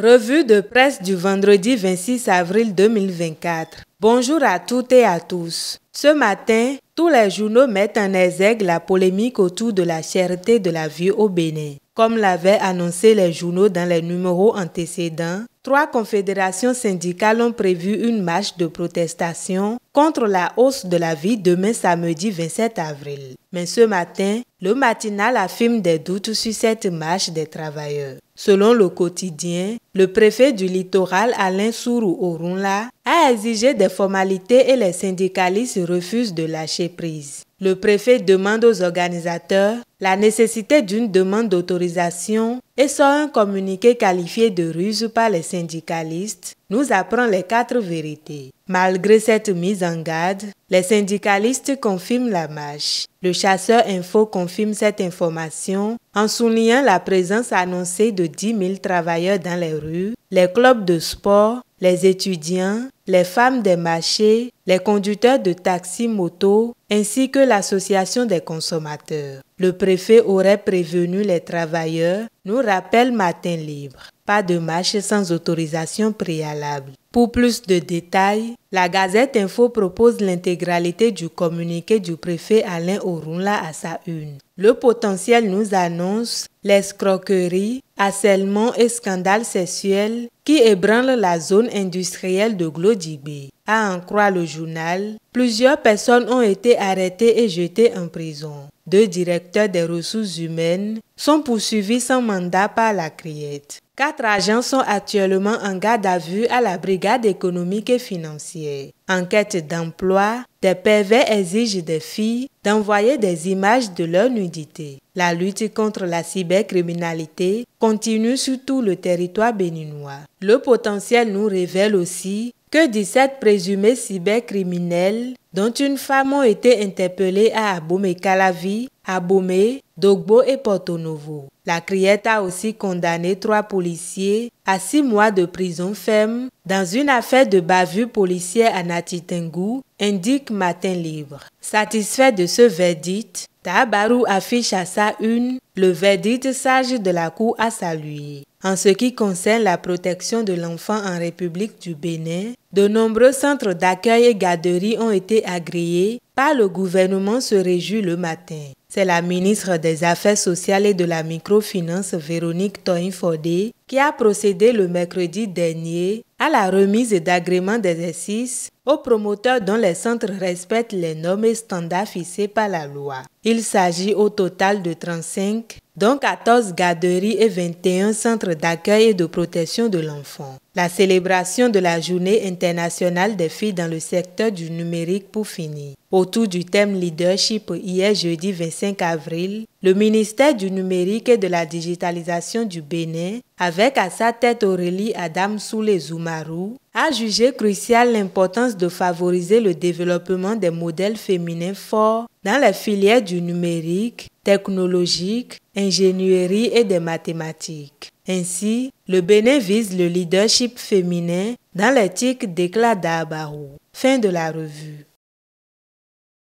Revue de presse du vendredi 26 avril 2024. Bonjour à toutes et à tous. Ce matin, tous les journaux mettent en exergue la polémique autour de la cherté de la vie au Bénin. Comme l'avaient annoncé les journaux dans les numéros antécédents, trois confédérations syndicales ont prévu une marche de protestation contre la hausse de la vie demain samedi 27 avril. Mais ce matin, le matinal affirme des doutes sur cette marche des travailleurs. Selon le quotidien, le préfet du littoral Alain Sourou Orunla a exigé des formalités et les syndicalistes refusent de lâcher prise. Le préfet demande aux organisateurs la nécessité d'une demande d'autorisation et sort un communiqué qualifié de ruse par les syndicalistes nous apprend les quatre vérités. Malgré cette mise en garde, les syndicalistes confirment la marche. Le chasseur info confirme cette information en soulignant la présence annoncée de 10 000 travailleurs dans les rues. Les clubs de sport les étudiants, les femmes des marchés, les conducteurs de taxis moto, ainsi que l'association des consommateurs. Le préfet aurait prévenu les travailleurs, nous rappelle Matin Libre. Pas de marche sans autorisation préalable. Pour plus de détails, la Gazette Info propose l'intégralité du communiqué du préfet Alain Orunla à sa une. Le potentiel nous annonce l'escroquerie, harcèlement et scandale sexuel qui ébranlent la zone industrielle de Glodibé. À en croire le journal, plusieurs personnes ont été arrêtées et jetées en prison. Deux directeurs des ressources humaines sont poursuivis sans mandat par la Criette. Quatre agents sont actuellement en garde à vue à la brigade économique et financière. En quête d'emploi, des pervers exigent des filles d'envoyer des images de leur nudité. La lutte contre la cybercriminalité continue sur tout le territoire béninois. Le potentiel nous révèle aussi que 17 présumés cybercriminels, dont une femme, ont été interpellés à Abomey-Calavi, Abomey, Dogbo et Porto Novo. La criette a aussi condamné trois policiers à six mois de prison ferme dans une affaire de bavure policière à Natitengu, indique Matin Libre. Satisfait de ce verdict, Tabarou affiche à sa une le verdict sage de la Cour à saluer. En ce qui concerne la protection de l'enfant en République du Bénin, de nombreux centres d'accueil et garderies ont été agréés par le gouvernement se réjouit le matin. C'est la ministre des Affaires sociales et de la microfinance Véronique Toinfodé qui a procédé le mercredi dernier à la remise d'agrément d'exercice aux promoteurs dont les centres respectent les normes et standards fixés par la loi. Il s'agit au total de 35, dont 14 garderies et 21 centres d'accueil et de protection de l'enfant. La célébration de la Journée internationale des filles dans le secteur du numérique pour finir. Autour du thème leadership hier jeudi 25 avril, le ministère du numérique et de la digitalisation du Bénin, avec à sa tête Aurélie Adam Soule Zoumarou, a jugé crucial l'importance de favoriser le développement des modèles féminins forts dans les filières du numérique, technologique, ingénierie et des mathématiques. Ainsi, le Bénin vise le leadership féminin dans l'éthique d'Éclat d'Abarou. Fin de la revue.